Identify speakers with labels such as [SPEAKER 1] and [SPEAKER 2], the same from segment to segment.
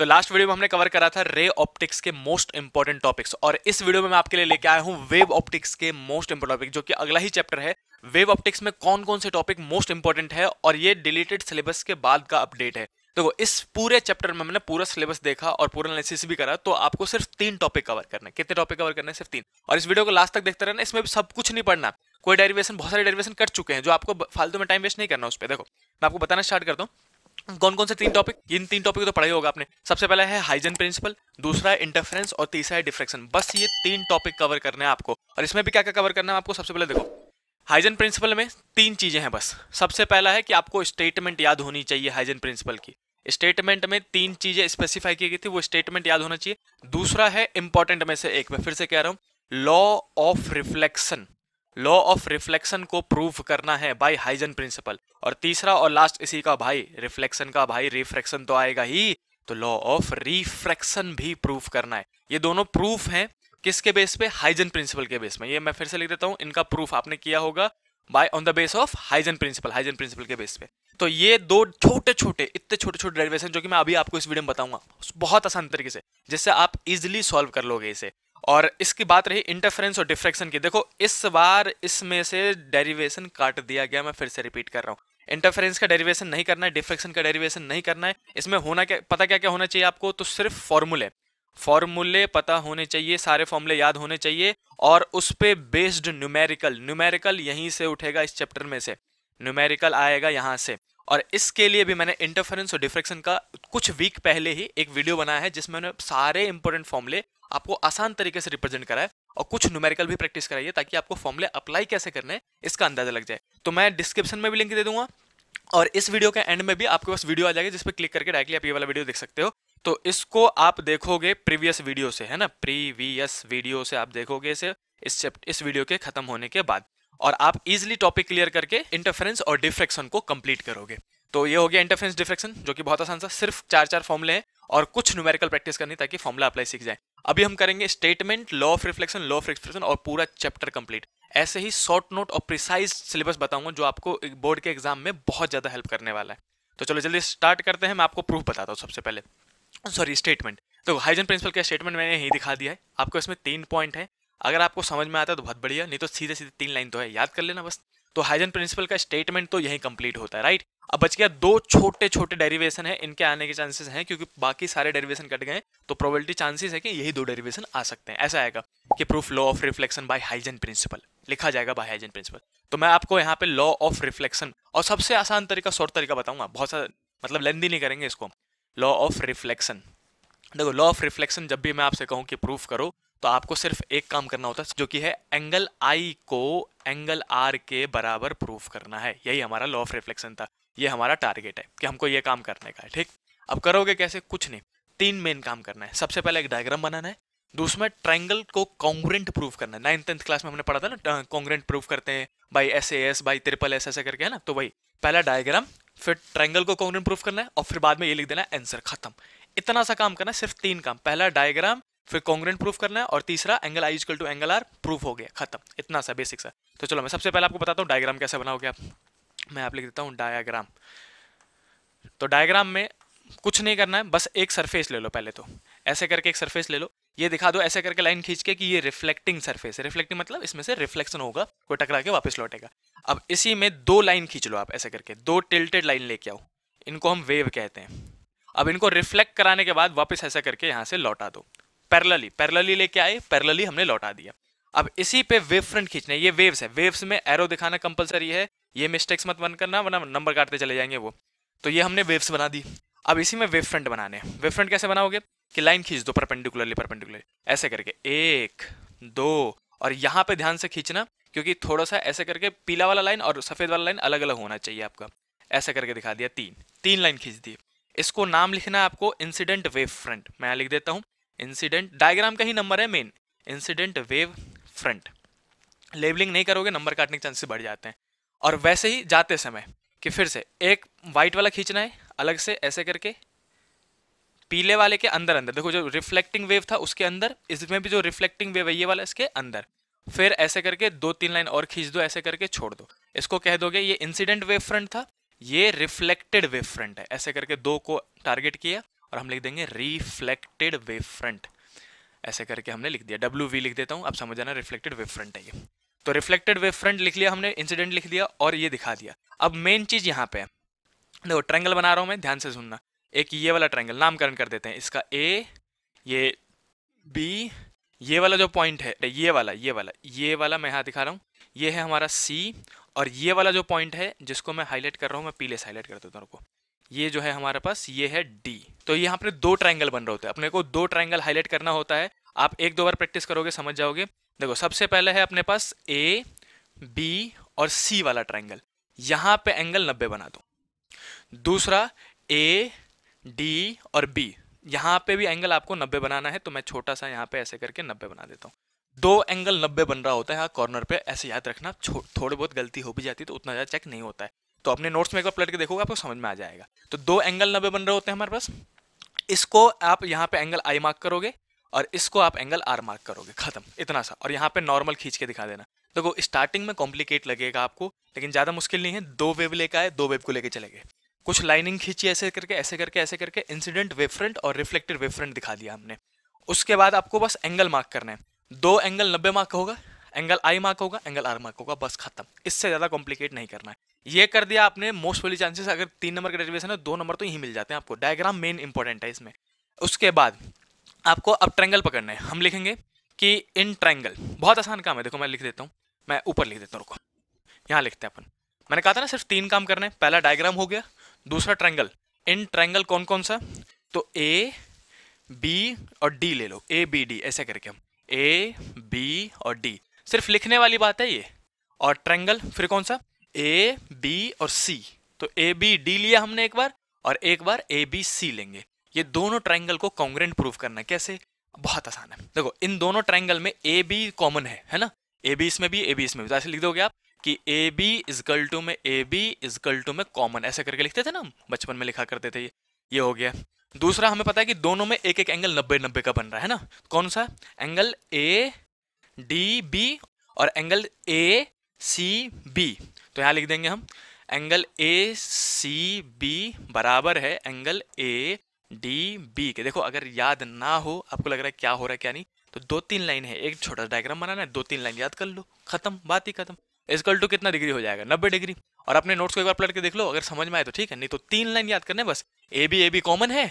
[SPEAKER 1] तो last video में हमने कवर करा था रे ऑप्टिक्स के मोस्ट इंपॉर्टेंट टॉपिक्स और इस वीडियो में मैं आपके लिए लेके आया हूं वेव ऑप्टिक्स के मोस्ट इंपॉर्टेंट टॉपिक जो कि अगला ही चैप्टर है वेव ऑप्टिक्स में कौन कौन से टॉपिक मोस्ट इंपॉर्टेंट है और ये डिलीटेड सिलेबस के बाद का अपडेट है देखो तो इस पूरे चैप्टर में हमने पूरा सिलेबस देखा और पूरा एनालिसिस भी करा तो आपको सिर्फ तीन टॉपिक कवर करना कितने टॉपिक कवर करने सिर्फ तीन और इस वीडियो को लास्ट तक देखते रहना इसमें भी सब कुछ नहीं पढ़ना कोई डेरिवेशन बहुत सारे डेरिवेशन कर चुके हैं जो आपको फालतू में टाइम वेस्ट नहीं करना उस पर देखो मैं आपको बताना स्टार्ट करता हूँ कौन कौन से तीन टॉपिक इन तीन टॉपिक तो पढ़ाई होगा आपने सबसे पहला है हाइजन प्रिंसिपल दूसरा है इंटरफ्रेंस और तीसरा है डिफ्रेक्शन बस ये तीन टॉपिक कवर करने हैं आपको और इसमें भी क्या क्या कवर करना है आपको सबसे पहले देखो हाइजन प्रिंसिपल में तीन चीज़ें हैं बस सबसे पहला है कि आपको स्टेटमेंट याद होनी चाहिए हाइजन प्रिंसिपल की स्टेटमेंट में तीन चीज़ें स्पेसिफाई की गई थी वो स्टेटमेंट याद होना चाहिए दूसरा है इंपॉर्टेंट में से एक मैं फिर से कह रहा हूँ law of reflection law of reflection को प्रूव करना है बाय हाइजन प्रिंसिपल और तीसरा और लास्ट इसी का भाई रिफ्लेक्शन का भाई रिफ्रैक्शन तो आएगा ही तो लॉ ऑफ रिफ्रैक्शन भी प्रूफ करना है ये दोनों प्रूफ है किसके बेस पे हाइजन प्रिंसिपल के बेस में ये मैं फिर से लिख देता हूँ इनका प्रूफ आपने किया होगा by on the base of Huygens principle Huygens principle के बेस पे तो ये दो छोटे छोटे इतने छोटे छोटे डेरिवेशन जो कि मैं अभी आपको इस वीडियो में बताऊंगा बहुत आसान तरीके से जिससे आप इजिली सॉल्व कर लोगे इसे और इसकी बात रही इंटरफेरेंस और डिफ्रेक्शन की देखो इस बार इसमें से डेरिवेशन काट दिया गया मैं फिर से रिपीट कर रहा हूँ इंटरफेरेंस का डेरिवेशन नहीं करना है डिफ्रेक्शन का डेरिवेशन नहीं करना है इसमें होना क्या पता क्या क्या होना चाहिए आपको तो सिर्फ फॉर्मूले फॉर्मूले पता होने चाहिए सारे फॉर्मूले याद होने चाहिए और उस पर बेस्ड न्यूमेरिकल न्यूमेरिकल यहीं से उठेगा इस चैप्टर में से न्यूमेरिकल आएगा यहाँ से और इसके लिए भी मैंने इंटरफेरेंस और डिफ्रेक्शन का कुछ वीक पहले ही एक वीडियो बनाया है जिसमें मैंने सारे इंपॉर्टेंट फॉर्मूले आपको आसान तरीके से रिप्रेजेंट कराए और कुछ न्यूमेरिकल भी प्रैक्टिस कराइए ताकि आपको फॉर्मूले अप्लाई कैसे करने हैं इसका अंदाजा लग जाए तो मैं डिस्क्रिप्शन में भी लिंक दे दूंगा और इस वीडियो के एंड में भी आपके पास वीडियो आ जाएगी जिस पर क्लिक करके डायरेक्टली आप ये वाला वीडियो देख सकते हो तो इसको आप देखोगे प्रीवियस वीडियो से है ना प्रीवियस वीडियो से आप देखोगे इसे इस चैप्ट इस वीडियो के खत्म होने के बाद और आप इजिली टॉपिक क्लियर करके इंटरफेरेंस और डिफ्रेक्शन को कंप्लीट करोगे तो ये हो गया इंटरफेरेंस डिफ्रेक्शन जो कि बहुत आसान सा सिर्फ चार चार फॉर्मले हैं और कुछ न्यूमेरिकल प्रैक्टिस करनी ताकि फॉर्मला अप्लाई सीख जाए अभी हम करेंगे statement law of reflection law of expression और पूरा चैप्टर कंप्लीट ऐसे ही शॉर्ट नोट और प्रिसाइज सिलेबस बताऊंगा जो आपको बोर्ड के एग्जाम में बहुत ज़्यादा हेल्प करने वाला है तो चलो जल्दी स्टार्ट करते हैं मैं आपको प्रूफ बताता हूँ सबसे पहले सॉरी स्टेटमेंट तो हाइजन प्रिंसिपल का स्टेटमेंट मैंने यही दिखा दिया है आपको इसमें तीन पॉइंट है अगर आपको समझ में आता है तो बहुत बढ़िया नहीं तो सीधे सीधे तीन लाइन तो है याद कर लेना बस तो हाइजन प्रिंसिपल का स्टेटमेंट तो यही कंप्लीट होता है राइट अब बच गया दो छोटे छोटे डेरिवेशन है इनके आने के चांसेस हैं क्योंकि बाकी सारे डेरिवेशन कट गए तो प्रोबेबिलिटी चांसेस है कि यही दो डेरिवेशन आ सकते हैं ऐसा आएगा कि proof law of reflection by Huygens principle लिखा जाएगा बाय हाइजन प्रिंसिपल तो मैं आपको यहाँ पे लॉ ऑफ रिफ्लेक्शन और सबसे आसान तरीका शॉर्ट तरीका बताऊंगा बहुत सारा मतलब लेंदी नहीं करेंगे इसको लॉ ऑफ रिफ्लेक्शन देखो लॉ ऑफ रिफ्लेक्शन जब भी मैं आपसे कहूँ कि प्रूफ करो तो आपको सिर्फ एक काम करना होता है जो कि है एंगल आई को एंगल आर के बराबर प्रूफ करना है यही हमारा लॉ ऑफ रिफ्लेक्शन था ये हमारा टारगेट है कि हमको ये काम करने का है ठीक अब करोगे कैसे कुछ नहीं तीन मेन काम करना है सबसे पहले एक डायग्राम बनाना है दूसरा ट्राइंगल को कॉन्ग्रेंट प्रूफ करना है नाइन टेंथ क्लास में हमने पढ़ा था ना कॉन्ग्रेंट प्रूफ करते हैं by S S by triple S ऐसे करके है ना तो भाई पहला डायग्राम फिर ट्राइंगल को कॉन्ग्रेंट प्रूफ करना है और फिर बाद में ये लिख देना आंसर खत्म इतना सा काम करना है सिर्फ तीन काम पहला डायग्राम फिर कॉन्ग्रेंट प्रूफ करना है और तीसरा angle i is equal to angle r proof हो गया खत्म इतना सा बेसिक सा तो चलो मैं सबसे पहले आपको बताता हूँ डायग्राम कैसे बनाओगे आप मैं आप लिख देता हूँ डायग्राम तो डायग्राम में कुछ नहीं करना है बस एक सरफेस ले लो पहले तो ऐसे करके एक सरफेस ले लो ये दिखा दो ऐसे करके लाइन खींच के कि ये रिफ्लेक्टिंग सरफेस है रिफ्लेक्टिंग मतलब इसमें से रिफ्लेक्शन होगा कोई टकरा के वापस लौटेगा अब इसी में दो लाइन खींच लो आप ऐसे करके दो टिल्टेड लाइन लेके आओ इनको हम वेव कहते हैं अब इनको रिफ्लेक्ट कराने के बाद वापस ऐसा करके यहाँ से लौटा दो पैरलली पैरलली लेके आए पैरलली हमने लौटा दिया अब इसी पे वेव फ्रंट खींचने ये वेव्स है वेव्स में एरो दिखाना कंपलसरी है ये मिस्टेक्स मत बन करना वरना नंबर काटते चले जाएंगे वो तो ये हमने वेव्स बना दी अब इसी में वेव फ्रंट बनाने वेव फ्रंट कैसे बनाओगे कि लाइन खींच दो परपेंडिकुलरली परपेंडिकुलरली ऐसे करके एक दो और यहाँ पे ध्यान से खींचना क्योंकि थोड़ा सा ऐसे करके पीला वाला लाइन और सफ़ेद वाला लाइन अलग अलग होना चाहिए आपका ऐसे करके दिखा दिया तीन तीन लाइन खींच दी इसको नाम लिखना है आपको इंसिडेंट वेव फ्रंट मैं लिख देता हूँ इंसिडेंट डायग्राम का ही नंबर है main incident wave front labelling नहीं करोगे नंबर काटने के चांसेस बढ़ जाते हैं और वैसे ही जाते समय कि फिर से एक वाइट वाला खींचना है अलग से ऐसे करके पीले वाले के अंदर अंदर देखो जो रिफ्लेक्टिंग वेव था उसके अंदर इसमें भी जो रिफ्लेक्टिंग वेव है ये वाला इसके अंदर फिर ऐसे करके दो तीन लाइन और खींच दो ऐसे करके छोड़ दो इसको कह दोगे ये इंसिडेंट वेव फ्रंट था ये रिफ्लेक्टेड वेव फ्रंट है ऐसे करके दो को टारगेट किया और हम लिख देंगे रिफ्लेक्टेड वेव फ्रंट ऐसे करके हमने लिख दिया डब्ल्यू वी लिख देता हूँ आप समझ आना रिफ्लेक्टेड वेव फ्रंट है ये तो रिफ्लेक्टेड वेव फ्रंट लिख लिया हमने इंसिडेंट लिख दिया और ये दिखा दिया अब मेन चीज़ यहाँ पे है देखो ट्रैंगल बना रहा हूँ मैं ध्यान से सुनना एक ये वाला ट्रैंगल नामकरण कर देते हैं इसका ए ये बी ये वाला जो पॉइंट है ये वाला ये वाला ये वाला मैं यहाँ दिखा रहा हूँ ये है हमारा सी और ये वाला जो पॉइंट है जिसको मैं हाईलाइट कर रहा हूँ मैं पीले से हाईलाइट कर देता हूँ आपको ये जो है हमारे पास ये है डी तो यहाँ पर दो ट्राइंगल बन रहे होते हैं अपने को दो ट्राइंगल हाईलाइट करना होता है आप एक दो बार प्रैक्टिस करोगे समझ जाओगे देखो सबसे पहले है अपने पास ए बी और सी वाला ट्राइंगल यहाँ पे एंगल 90 बना दो दूसरा ए डी और बी यहाँ पे भी एंगल आपको 90 बनाना है तो मैं छोटा सा यहाँ पे ऐसे करके 90 बना देता हूँ दो एंगल 90 बन रहा होता है यहाँ कॉर्नर पे ऐसे याद रखना थोड़ी बहुत गलती हो भी जाती है तो उतना ज़्यादा चेक नहीं होता है तो अपने नोट्स में एक बार पलट के देखोगे आपको समझ में आ जाएगा तो दो एंगल नब्बे बन रहे होते हैं हमारे पास इसको आप यहाँ पे एंगल आई मार्क करोगे और इसको आप एंगल आर मार्क करोगे खत्म इतना सा और यहाँ पे नॉर्मल खींच के दिखा देना देखो तो स्टार्टिंग में कॉम्प्लिकेट लगेगा आपको लेकिन ज़्यादा मुश्किल नहीं है दो वेव लेकर आए दो वेव को लेकर चले गए कुछ लाइनिंग खींची ऐसे करके ऐसे करके ऐसे करके इंसिडेंट वेफ्रंट और रिफ्लेक्टेड वेफ्रंट दिखा दिया हमने उसके बाद आपको बस एंगल मार्क करना है दो एंगल नब्बे मार्क होगा एंगल आई मार्क होगा एंगल आर मार्क होगा बस खत्म इससे ज़्यादा कॉम्प्लिकेट नहीं करना है ये कर दिया आपने मोस्ट वाली चांसेस अगर तीन नंबर का डेरिवेशन है दो नंबर तो यही मिल जाते हैं आपको डायग्राम मेन इंपॉर्टेंट है इसमें उसके बाद आपको अब ट्रैंगल पकड़ना है हम लिखेंगे कि इन ट्रैंगल बहुत आसान काम है देखो मैं लिख देता हूँ मैं ऊपर लिख देता हूँ रुको यहाँ लिखते हैं अपन मैंने कहा था ना सिर्फ तीन काम करना है पहला डायग्राम हो गया दूसरा ट्रैंगल इन ट्रैंगल कौन कौन सा तो ए बी और डी ले लो ए बी डी ऐसे करके हम ए बी और डी सिर्फ लिखने वाली बात है ये और ट्रैंगल फिर कौन सा ए बी और सी तो ए बी डी लिया हमने एक बार और एक बार ए बी सी लेंगे ये दोनों ट्रायंगल को कॉन्ग्रेंट प्रूफ करना है कैसे बहुत आसान है देखो इन दोनों ट्रायंगल में ए बी कॉमन है है ना ए बी इसमें भी ए बी इसमें भी तो ऐसे लिख दोगे आप कि ए बी इजकल टू में ए बी इजकल टू में कॉमन ऐसे करके लिखते थे ना हम बचपन में लिखा करते थे ये ये हो गया दूसरा हमें पता है कि दोनों में एक एक एंगल नब्बे नब्बे का बन रहा है ना कौन सा एंगल ए डी बी और एंगल ए सी बी तो यहाँ लिख देंगे हम एंगल ए सी बी बराबर है एंगल ए डी बी के देखो अगर याद ना हो आपको लग रहा है क्या हो रहा है क्या नहीं तो दो तीन लाइन है एक छोटा डायग्राम बनाना है दो तीन लाइन याद कर लो खत्म बात ही खत्म इसकल टू कितना डिग्री हो जाएगा नब्बे डिग्री और अपने नोट्स को एक बार पलट के देख लो अगर समझ में आए तो ठीक है नहीं तो तीन लाइन याद करने बस A B A B common है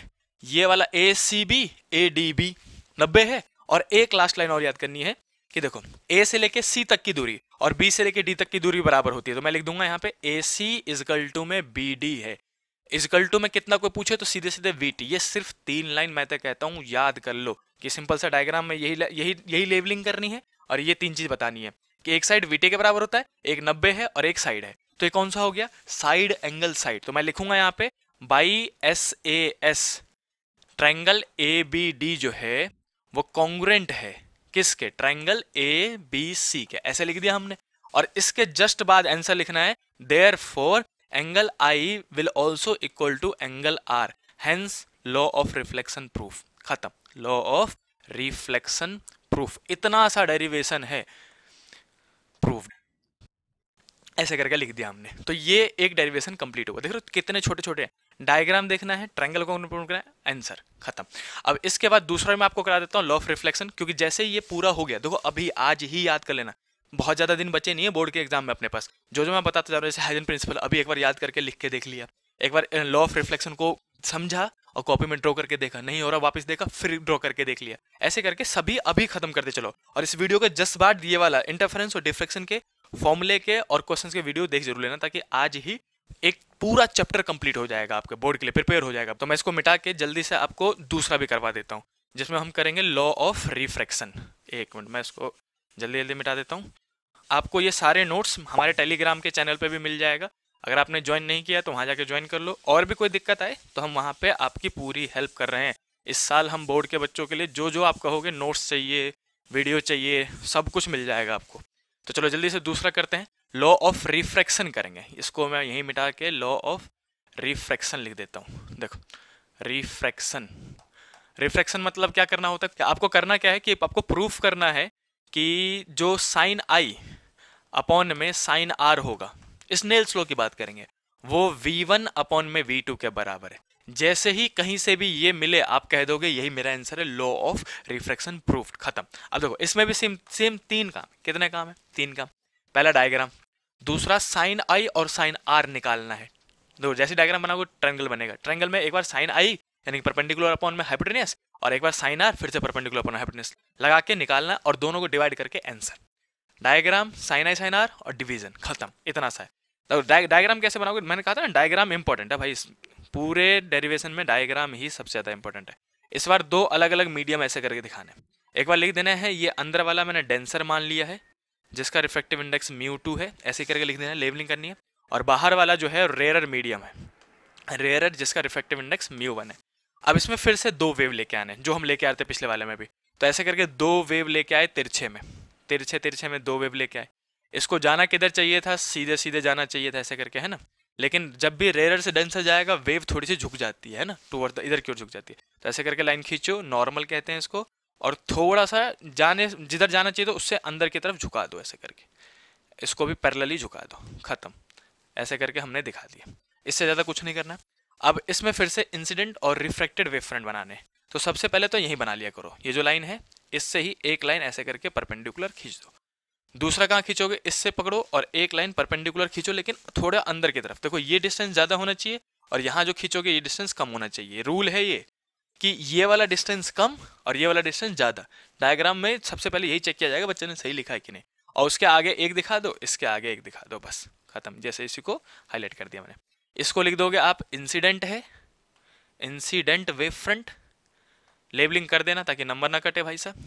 [SPEAKER 1] ये वाला A C B A D B नब्बे है और एक लास्ट लाइन और याद करनी है कि देखो ए से लेके सी तक की दूरी और बी से लेके डी तक की दूरी बराबर होती है तो मैं लिख दूंगा यहाँ पे ए सी इजकल टू में बी डी है इजकल टू में कितना कोई पूछे तो सीधे सीधे वी टी ये सिर्फ तीन लाइन मैं तो कहता हूँ याद कर लो कि सिंपल सा डायग्राम में यही यही यही लेवलिंग करनी है और ये तीन चीज बतानी है कि एक साइड टी के बराबर होता है एक नब्बे है और एक साइड है तो ये कौन सा हो गया साइड एंगल साइड तो मैं लिखूंगा यहाँ पे by S A S triangle A B D जो है वो कॉन्ग्रेंट है किसके ट्राइंगल ए बी सी के ऐसे लिख दिया हमने और इसके जस्ट बाद आंसर लिखना है therefore angle i will also equal to angle r hence law of reflection proof खत्म लॉ ऑफ रिफ्लेक्शन प्रूफ इतना सा डेरिवेशन है प्रूफ ऐसे करके लिख दिया हमने तो ये एक डेरिवेशन कंप्लीट होगा देख रहे हो कितने छोटे छोटे डायग्राम देखना है ट्रायंगल को आंसर खत्म अब इसके बाद दूसरा मैं आपको करा देता हूँ लॉ ऑफ रिफ्लेक्शन क्योंकि जैसे ये पूरा हो गया देखो अभी आज ही याद कर लेना बहुत ज़्यादा दिन बचे नहीं है बोर्ड के एग्जाम में अपने पास जो जो मैं बताता जा रहा हूँ जैसे हाइजन प्रिंसिपल अभी एक बार याद करके लिख के देख लिया एक बार लॉ ऑफ रिफ्लेक्शन को समझा और कॉपी में ड्रॉ करके देखा नहीं हो रहा वापस देखा फिर ड्रॉ करके देख लिया ऐसे करके सभी अभी खत्म करते चलो और इस वीडियो के जस्ट बाद ये वाला इंटरफेरेंस और डिफ्लेक्शन के फॉर्मूले के और क्वेश्चन के वीडियो देख जरूर लेना ताकि आज ही एक पूरा चैप्टर कंप्लीट हो जाएगा आपके बोर्ड के लिए प्रिपेयर हो जाएगा तो मैं इसको मिटा के जल्दी से आपको दूसरा भी करवा देता हूँ जिसमें हम करेंगे लॉ ऑफ रिफ्रैक्शन एक मिनट मैं इसको जल्दी जल्दी मिटा देता हूँ आपको ये सारे नोट्स हमारे टेलीग्राम के चैनल पर भी मिल जाएगा अगर आपने ज्वाइन नहीं किया तो वहाँ जाके ज्वाइन कर लो और भी कोई दिक्कत आए तो हम वहाँ पे आपकी पूरी हेल्प कर रहे हैं इस साल हम बोर्ड के बच्चों के लिए जो जो आप कहोगे नोट्स चाहिए वीडियो चाहिए सब कुछ मिल जाएगा आपको तो चलो जल्दी से दूसरा करते हैं लॉ ऑफ रिफ्रैक्शन करेंगे इसको मैं यहीं मिटा के लॉ ऑफ रिफ्रैक्शन लिख देता हूँ देखो रिफ्रैक्शन रिफ्रैक्शन मतलब क्या करना होता है आपको करना क्या है कि आपको प्रूफ करना है कि जो साइन आई अपॉन में साइन आर होगा इस नेल स्लो की बात करेंगे वो वी वन अपॉन में वी टू के बराबर है जैसे ही कहीं से भी ये मिले आप कह दोगे यही मेरा आंसर है लॉ ऑफ रिफ्रैक्शन प्रूफ खत्म अब देखो इसमें भी सेम सेम तीन काम कितने काम है तीन काम पहला डायग्राम दूसरा साइन आई और साइन आर निकालना है देखो जैसे डायग्राम बनाओगे ट्रेंगल बनेगा ट्रेंगल में एक बार साइन आई यानी परपेंडिकुलर अपॉन में हाइपोटेनियस और एक बार साइन आर फिर से परपेंडिकुलर अपॉन हाइपोटेनियस लगा के निकालना और दोनों को डिवाइड करके answer diagram sine i sine r और डिविजन खत्म इतना सा है डायग्राम कैसे बनाओगे मैंने कहा था ना डायग्राम इंपॉर्टेंट है भाई पूरे डेरिवेशन में डायग्राम ही सबसे ज़्यादा इंपॉर्टेंट है इस बार दो अलग अलग मीडियम ऐसे करके दिखाने एक बार लिख देना है ये अंदर वाला मैंने डेंसर मान लिया है जिसका रिफ्लेक्टिव इंडेक्स म्यू टू है ऐसे करके लिख देना है लेवलिंग करनी है और बाहर वाला जो है रेयर मीडियम है रेयर जिसका रिफ्लेक्टिव इंडेक्स म्यू वन है अब इसमें फिर से दो वेव लेके आने जो हम लेके आते पिछले वाले में भी तो ऐसे करके दो वेव लेके आए तिरछे में तिरछे तिरछे में दो वेव लेके आए इसको जाना किधर चाहिए था सीधे सीधे जाना चाहिए था ऐसे करके है ना लेकिन जब भी रेयर से डेंसर जाएगा वेव थोड़ी सी झुक जाती है ना टूवर्ड द इधर की ओर झुक जाती है तो ऐसे करके लाइन खींचो नॉर्मल कहते हैं इसको और थोड़ा सा जाने जिधर जाना चाहिए तो उससे अंदर की तरफ झुका दो ऐसे करके इसको भी पैरेलली झुका दो ख़त्म ऐसे करके हमने दिखा दिया इससे ज़्यादा कुछ नहीं करना अब इसमें फिर से इंसिडेंट और रिफ्रैक्टेड वेव फ्रंट बनाने तो सबसे पहले तो यही बना लिया करो ये जो लाइन है इससे ही एक लाइन ऐसे करके परपेंडिकुलर खींच दो दूसरा कहाँ खींचोगे इससे पकड़ो और एक लाइन परपेंडिकुलर खींचो लेकिन थोड़ा अंदर की तरफ देखो ये डिस्टेंस ज़्यादा होना चाहिए और यहाँ जो खींचोगे ये डिस्टेंस कम होना चाहिए रूल है ये कि ये वाला डिस्टेंस कम और ये वाला डिस्टेंस ज़्यादा डायग्राम में सबसे पहले यही चेक किया जाएगा बच्चे ने सही लिखा है कि नहीं और उसके आगे एक दिखा दो इसके आगे एक दिखा दो बस ख़त्म जैसे इसी को हाईलाइट कर दिया मैंने इसको लिख दोगे आप इंसिडेंट है इंसिडेंट वे फ्रंट लेबलिंग कर देना ताकि नंबर ना कटे भाई साहब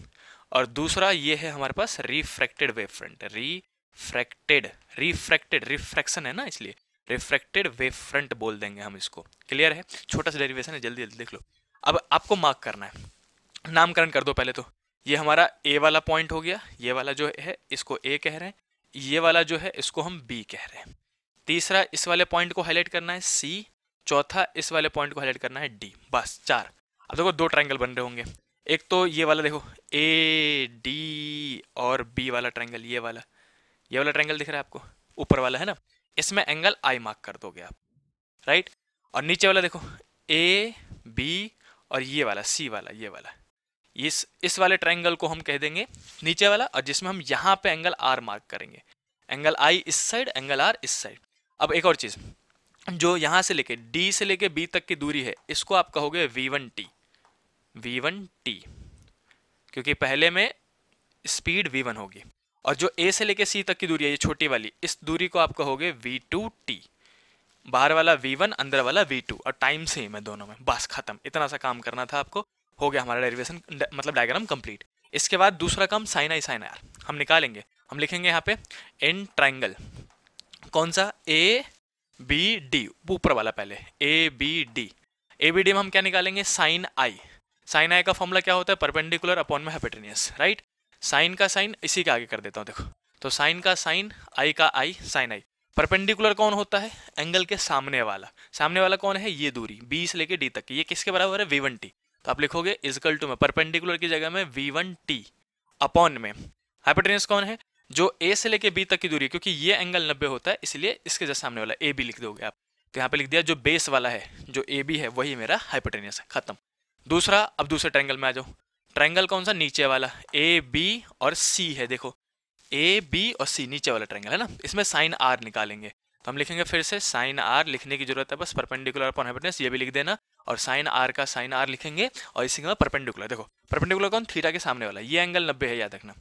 [SPEAKER 1] और दूसरा ये है हमारे पास refracted wave front refracted refracted refraction है ना इसलिए रिफ्रैक्टेड वेव फ्रंट बोल देंगे हम इसको क्लियर है छोटा सा डेरिवेशन है जल्दी जल्दी देख लो अब आपको मार्क करना है नामकरण कर दो पहले तो ये हमारा ए वाला पॉइंट हो गया ये वाला जो है इसको ए कह रहे हैं ये वाला जो है इसको हम बी कह रहे हैं तीसरा इस वाले पॉइंट को हाईलाइट करना है सी चौथा इस वाले पॉइंट को हाईलाइट करना है डी बस चार अब देखो दो ट्राइंगल बन रहे होंगे एक तो ये वाला देखो ए डी और बी वाला ट्रायंगल ये वाला ये वाला ट्रायंगल दिख रहा है आपको ऊपर वाला है ना इसमें एंगल आई मार्क कर दोगे आप राइट और नीचे वाला देखो ए बी और ये वाला सी वाला ये वाला इस इस वाले ट्रायंगल को हम कह देंगे नीचे वाला और जिसमें हम यहाँ पे एंगल आर मार्क करेंगे एंगल आई इस साइड एंगल आर इस साइड अब एक और चीज़ जो यहाँ से लेके डी से लेके बी तक की दूरी है इसको आप कहोगे v one t v one t क्योंकि पहले में स्पीड वी वन होगी और जो ए से लेके सी तक की दूरी है ये छोटी वाली इस दूरी को आप कहोगे वी टू टी बाहर वाला वी वन अंदर वाला वी टू और टाइम सेम है दोनों में बस खत्म इतना सा काम करना था आपको हो गया हमारा डेरिवेशन मतलब डायग्राम कंप्लीट इसके बाद दूसरा काम साइन आई साइन आर हम निकालेंगे हम लिखेंगे यहाँ पे एन ट्राइंगल कौन सा ए बी डी ऊपर वाला पहले A B D A B D में हम क्या निकालेंगे साइन आई साइन आई का फॉर्मूला क्या होता है परपेंडिकुलर अपॉन में हाइपोटेनियस राइट साइन का साइन इसी के आगे कर देता हूँ देखो तो साइन का साइन आई का आई साइन आई परपेंडिकुलर कौन होता है एंगल के सामने वाला सामने वाला कौन है ये दूरी बी से लेके डी तक ये किसके बराबर है वी वन टी तो आप लिखोगे इजकल टू में परपेंडिकुलर की जगह में वी वन टी अपॉन में हाइपोटेनियस कौन है जो ए से लेके बी तक की दूरी क्योंकि ये एंगल नब्बे होता है इसलिए इसके जैसे सामने वाला ए बी लिख दोगे आप तो यहाँ पे लिख दिया जो बेस वाला है जो ए बी है वही मेरा हाइपोटेनियस है खत्म दूसरा अब दूसरे ट्रैंगल में आ जाओ ट्रैंगल कौन सा नीचे वाला ए बी और सी है देखो ए बी और सी नीचे वाला ट्रैंगल है ना इसमें साइन आर निकालेंगे तो हम लिखेंगे फिर से साइन आर लिखने की जरूरत है बस परपेंडिकुलर अपॉन हाइपोटेनस ये भी लिख देना और साइन आर का साइन आर लिखेंगे और इसी के परपेंडिकुलर देखो परपेंडिकुलर कौन थीटा के सामने वाला ये एंगल नब्बे है याद रखना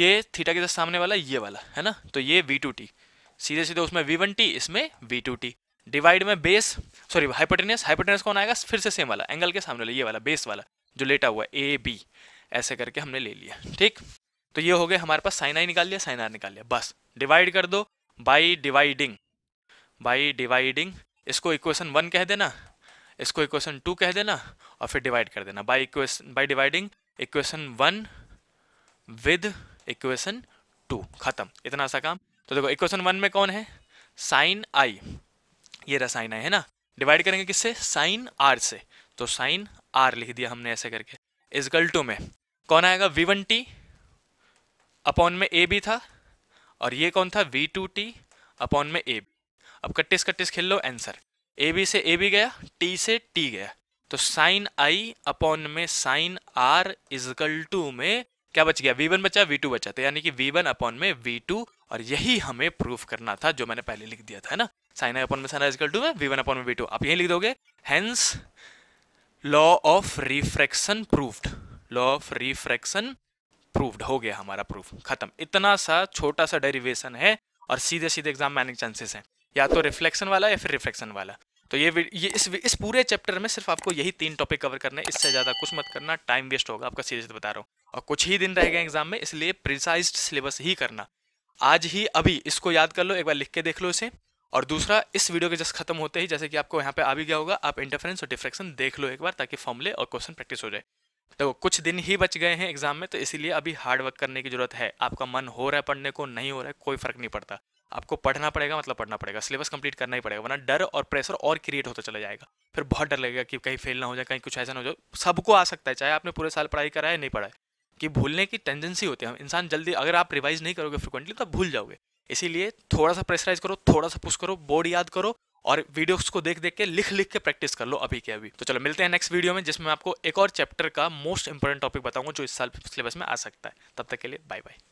[SPEAKER 1] ये थीटा के सामने वाला ये वाला है ना तो ये वी टू टी सीधे सीधे उसमें वी वन टी इसमें वी टू टी डिवाइड में बेस सॉरी हाइपोटेनियस हाइपोटेनियस कौन आएगा फिर से सेम वाला एंगल के सामने वाला ये वाला बेस वाला जो लेटा हुआ ए बी ऐसे करके हमने ले लिया ठीक तो ये हो गए हमारे पास साइन आई निकाल लिया साइन आर निकाल लिया बस डिवाइड कर दो बाई डिवाइडिंग बाई डिवाइडिंग इसको इक्वेशन वन कह देना इसको इक्वेशन टू कह देना और फिर डिवाइड कर देना by equation by dividing equation one with equation two खत्म इतना सा काम तो देखो इक्वेशन वन में कौन है साइन आई ये रसायन है ना डिवाइड करेंगे किससे साइन आर से तो साइन आर लिख दिया हमने ऐसे करके इस गल्टू में कौन आएगा वी वन टी अपॉन में ए बी था और ये कौन था वी टू टी अपॉन में ए बी अब कट्टिस कट्टिस खेल लो आंसर ए बी से ए बी गया टी से टी गया तो साइन आई अपॉन में साइन आर इजकल टू में क्या बच गया वी वन बचा वी टू बचा तो यानी कि वी वन अपॉन में वी टू और यही हमें प्रूफ करना था जो मैंने पहले लिख दिया था ना साइन आई अपॉन में साइन आइजिकल टू में वी वन अपॉन में वी टू आप यही लिख दोगे hence law of refraction proved law of refraction proved हो गया हमारा प्रूफ खत्म इतना सा छोटा सा डेरिवेशन है और सीधे सीधे एग्जाम में आने के चांसेस हैं या तो रिफ्लेक्शन वाला या फिर रिफ्लेक्शन वाला तो ये ये इस इस पूरे चैप्टर में सिर्फ आपको यही तीन टॉपिक कवर करने इससे ज़्यादा कुछ मत करना टाइम वेस्ट होगा आपका सीरियस बता रहा हूँ और कुछ ही दिन रह गए एग्जाम में इसलिए प्रिसाइज सिलेबस ही करना आज ही अभी इसको याद कर लो एक बार लिख के देख लो इसे और दूसरा इस वीडियो के जस्ट खत्म होते ही जैसे कि आपको यहाँ पे आ भी गया होगा आप इंटरफेरेंस और डिफ्रेक्शन देख लो एक बार ताकि फॉर्मले और क्वेश्चन प्रैक्टिस हो जाए देखो तो कुछ दिन ही बच गए हैं एग्जाम में तो इसीलिए अभी हार्ड वर्क करने की जरूरत है आपका मन हो रहा है पढ़ने को नहीं हो रहा है कोई फर्क नहीं पड़ता आपको पढ़ना पड़ेगा मतलब पढ़ना पड़ेगा सिलेबस कंप्लीट करना ही पड़ेगा वरना डर और प्रेशर और क्रिएट होता चला जाएगा फिर बहुत डर लगेगा कि कहीं फेल ना हो जाए कहीं कुछ ऐसा ना हो जाए सबको आ सकता है चाहे आपने पूरे साल पढ़ाई कराया नहीं पढ़ाए कि भूलने की टेंडेंसी होती है इंसान जल्दी अगर आप रिवाइज नहीं करोगे फ्रिक्वेंटली तो भूल जाओगे इसीलिए थोड़ा सा प्रेशराइज करो थोड़ा सा पुश करो बोर्ड याद करो और वीडियोस को देख देख के लिख लिख के प्रैक्टिस कर लो अभी के अभी तो चलो मिलते हैं नेक्स्ट वीडियो में जिसमें आपको एक और चैप्टर का मोस्ट इंपॉर्टेंट टॉपिक बताऊंगा जो इस साल सिलेबस में आ सकता है तब तक के लिए बाय बाय